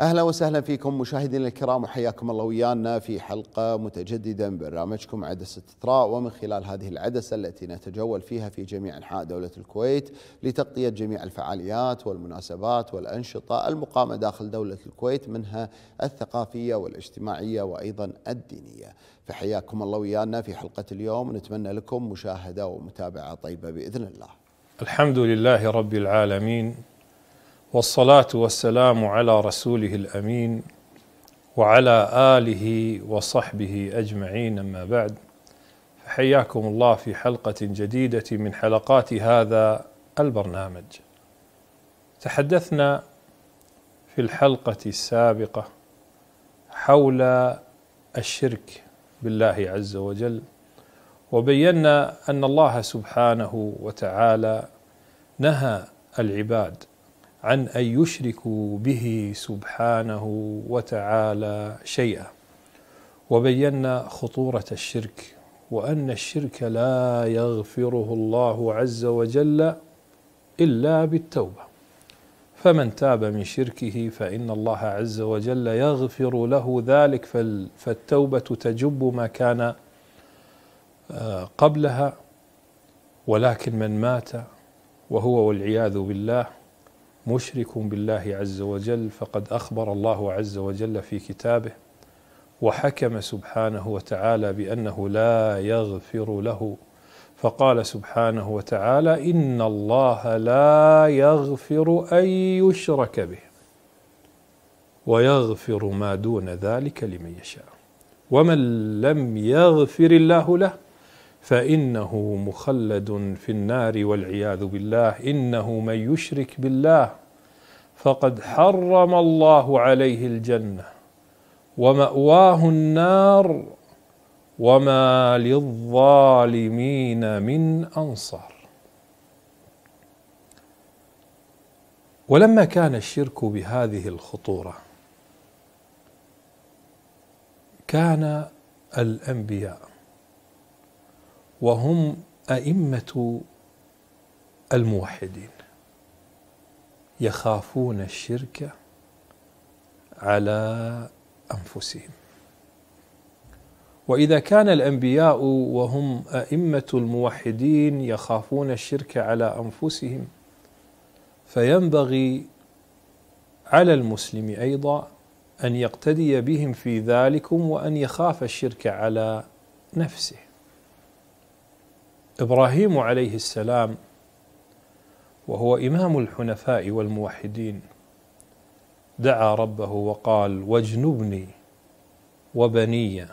اهلا وسهلا فيكم مشاهدينا الكرام وحياكم الله ويانا في حلقه متجدده من برنامجكم عدسه تراء ومن خلال هذه العدسه التي نتجول فيها في جميع انحاء دوله الكويت لتغطيه جميع الفعاليات والمناسبات والانشطه المقامه داخل دوله الكويت منها الثقافيه والاجتماعيه وايضا الدينيه. فحياكم الله ويانا في حلقه اليوم نتمنى لكم مشاهده ومتابعه طيبه باذن الله. الحمد لله رب العالمين والصلاه والسلام على رسوله الامين وعلى اله وصحبه اجمعين اما بعد فحياكم الله في حلقه جديده من حلقات هذا البرنامج تحدثنا في الحلقه السابقه حول الشرك بالله عز وجل وبينا ان الله سبحانه وتعالى نهى العباد عن أن يشركوا به سبحانه وتعالى شيئا وبينا خطورة الشرك وأن الشرك لا يغفره الله عز وجل إلا بالتوبة فمن تاب من شركه فإن الله عز وجل يغفر له ذلك فالتوبة تجب ما كان آه، قبلها ولكن من مات وهو والعياذ بالله مشرك بالله عز وجل فقد اخبر الله عز وجل في كتابه وحكم سبحانه وتعالى بانه لا يغفر له فقال سبحانه وتعالى ان الله لا يغفر ان يشرك به ويغفر ما دون ذلك لمن يشاء ومن لم يغفر الله له فانه مخلد في النار والعياذ بالله انه من يشرك بالله فقد حرم الله عليه الجنه وماواه النار وما للظالمين من انصار ولما كان الشرك بهذه الخطوره كان الانبياء وهم ائمه الموحدين يخافون الشرك على انفسهم واذا كان الانبياء وهم ائمه الموحدين يخافون الشرك على انفسهم فينبغي على المسلم ايضا ان يقتدي بهم في ذلكم وان يخاف الشرك على نفسه ابراهيم عليه السلام وهو إمام الحنفاء والموحدين دعا ربه وقال واجنبني وبني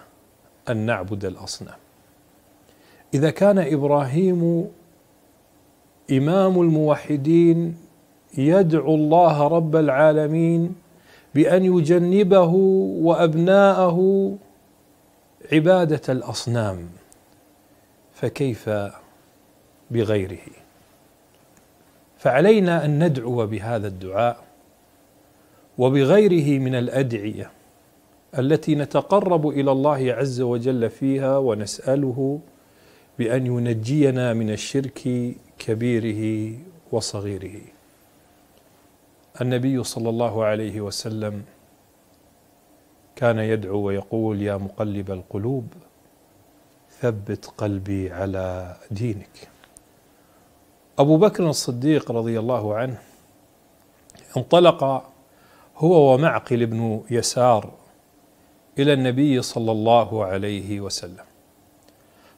أن نعبد الأصنام إذا كان إبراهيم إمام الموحدين يدعو الله رب العالمين بأن يجنبه وأبناءه عبادة الأصنام فكيف بغيره فعلينا ان ندعو بهذا الدعاء وبغيره من الادعيه التي نتقرب الى الله عز وجل فيها ونساله بان ينجينا من الشرك كبيره وصغيره النبي صلى الله عليه وسلم كان يدعو ويقول يا مقلب القلوب ثبت قلبي على دينك أبو بكر الصديق رضي الله عنه انطلق هو ومعقل بن يسار إلى النبي صلى الله عليه وسلم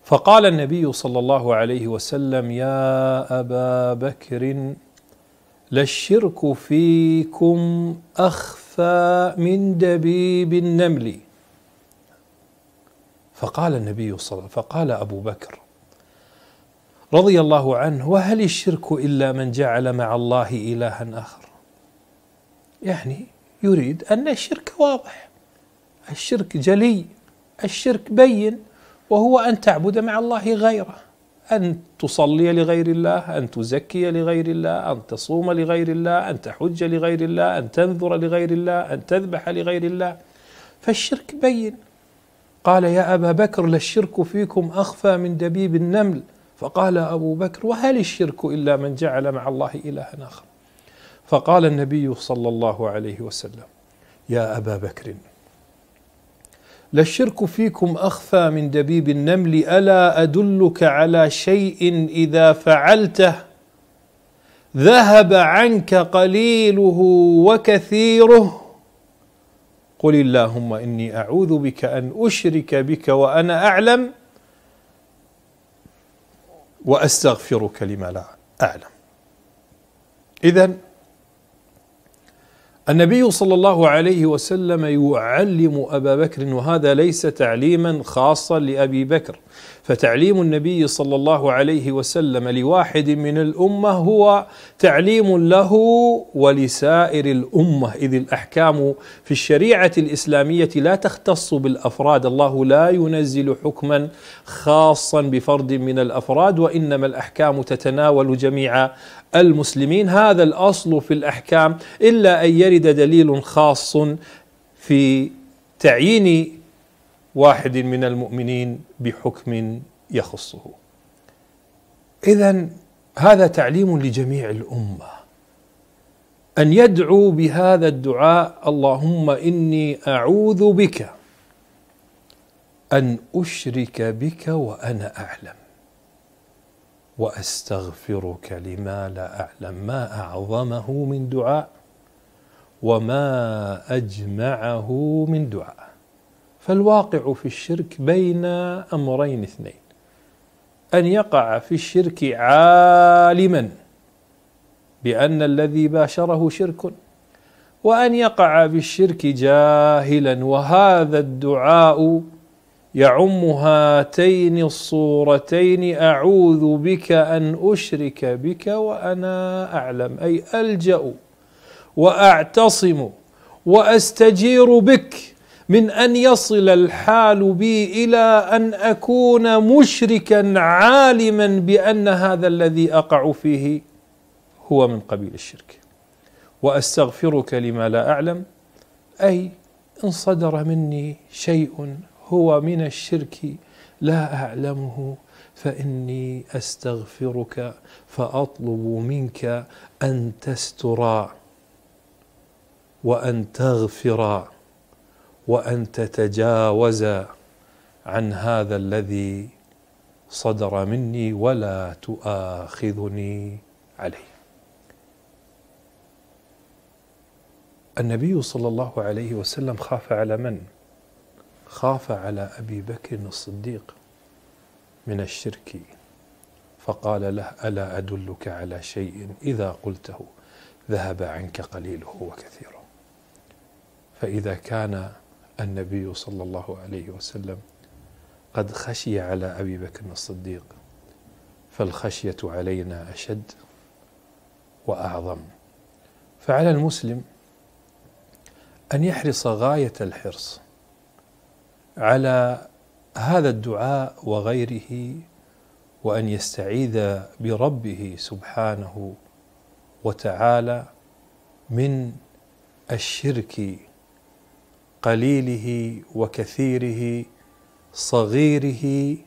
فقال النبي صلى الله عليه وسلم يا أبا بكر للشرك فيكم أخفى من دبيب النمل فقال النبي صلى الله عليه وسلم فقال أبو بكر رضي الله عنه وهل الشرك إلا من جعل مع الله إلها آخر يعني يريد أن الشرك واضح الشرك جلي الشرك بين وهو أن تعبد مع الله غيره أن تصلي لغير الله أن تزكي لغير الله أن تصوم لغير الله أن تحج لغير الله أن تنذر لغير الله أن تذبح لغير الله فالشرك بين قال يا أبا بكر للشرك فيكم أخفى من دبيب النمل فقال أبو بكر وهل الشرك إلا من جعل مع الله إلها آخر فقال النبي صلى الله عليه وسلم يا أبا بكر للشرك فيكم أخفى من دبيب النمل ألا أدلك على شيء إذا فعلته ذهب عنك قليله وكثيره قل اللهم إني أعوذ بك أن أشرك بك وأنا أعلم واستغفرك لما لا اعلم. اذا النبي صلى الله عليه وسلم يعلم ابا بكر وهذا ليس تعليما خاصا لابي بكر فتعليم النبي صلى الله عليه وسلم لواحد من الامه هو تعليم له ولسائر الامه اذ الاحكام في الشريعه الاسلاميه لا تختص بالافراد الله لا ينزل حكما خاصا بفرد من الافراد وانما الاحكام تتناول جميع المسلمين هذا الاصل في الاحكام الا ان يرد ولد دليل خاص في تعيين واحد من المؤمنين بحكم يخصه اذا هذا تعليم لجميع الامه ان يدعو بهذا الدعاء اللهم اني اعوذ بك ان اشرك بك وانا اعلم واستغفرك لما لا اعلم ما اعظمه من دعاء وما أجمعه من دعاء فالواقع في الشرك بين أمرين اثنين أن يقع في الشرك عالما بأن الذي باشره شرك وأن يقع في الشرك جاهلا وهذا الدعاء يعم هاتين الصورتين أعوذ بك أن أشرك بك وأنا أعلم أي ألجأ واعتصم واستجير بك من ان يصل الحال بي الى ان اكون مشركا عالما بان هذا الذي اقع فيه هو من قبيل الشرك واستغفرك لما لا اعلم اي ان صدر مني شيء هو من الشرك لا اعلمه فاني استغفرك فاطلب منك ان تستر وان تغفر وان تتجاوز عن هذا الذي صدر مني ولا تؤاخذني عليه النبي صلى الله عليه وسلم خاف على من خاف على ابي بكر الصديق من الشرك فقال له الا ادلك على شيء اذا قلته ذهب عنك قليله وكثيره فإذا كان النبي صلى الله عليه وسلم قد خشي على أبي بكر الصديق فالخشية علينا أشد وأعظم فعلى المسلم أن يحرص غاية الحرص على هذا الدعاء وغيره وأن يستعيذ بربه سبحانه وتعالى من الشرك قليله وكثيره صغيره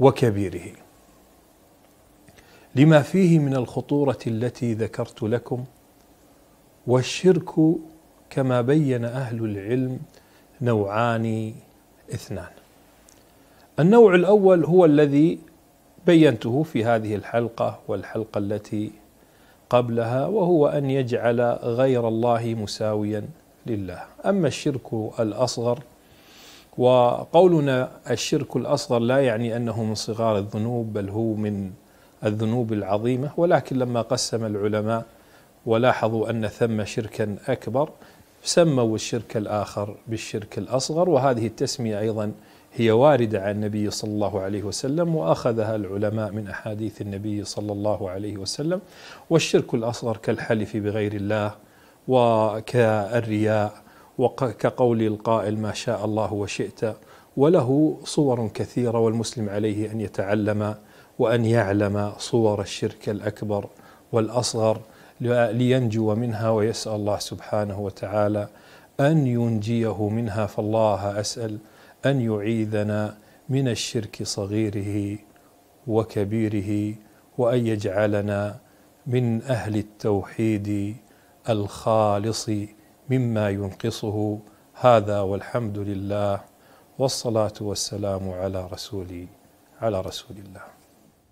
وكبيره لما فيه من الخطوره التي ذكرت لكم والشرك كما بين اهل العلم نوعان اثنان النوع الاول هو الذي بينته في هذه الحلقه والحلقه التي قبلها وهو ان يجعل غير الله مساويا لله أما الشرك الأصغر وقولنا الشرك الأصغر لا يعني أنه من صغار الذنوب بل هو من الذنوب العظيمة ولكن لما قسم العلماء ولاحظوا أن ثم شركا أكبر سموا الشرك الآخر بالشرك الأصغر وهذه التسمية أيضا هي واردة عن النبي صلى الله عليه وسلم وأخذها العلماء من أحاديث النبي صلى الله عليه وسلم والشرك الأصغر كالحلف بغير الله وكالرياء وكقول القائل ما شاء الله وشئت وله صور كثيرة والمسلم عليه أن يتعلم وأن يعلم صور الشرك الأكبر والأصغر لينجو منها ويسأل الله سبحانه وتعالى أن ينجيه منها فالله أسأل أن يعيذنا من الشرك صغيره وكبيره وأن يجعلنا من أهل التوحيد الخالص مما ينقصه هذا والحمد لله والصلاة والسلام على رسول على رسول الله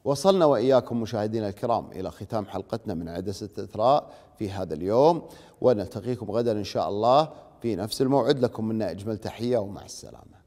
وصلنا وإياكم مشاهدينا الكرام إلى ختام حلقتنا من عدسة إثراء في هذا اليوم ونلتقيكم غدا إن شاء الله في نفس الموعد لكم منا أجمل تحية ومع السلامة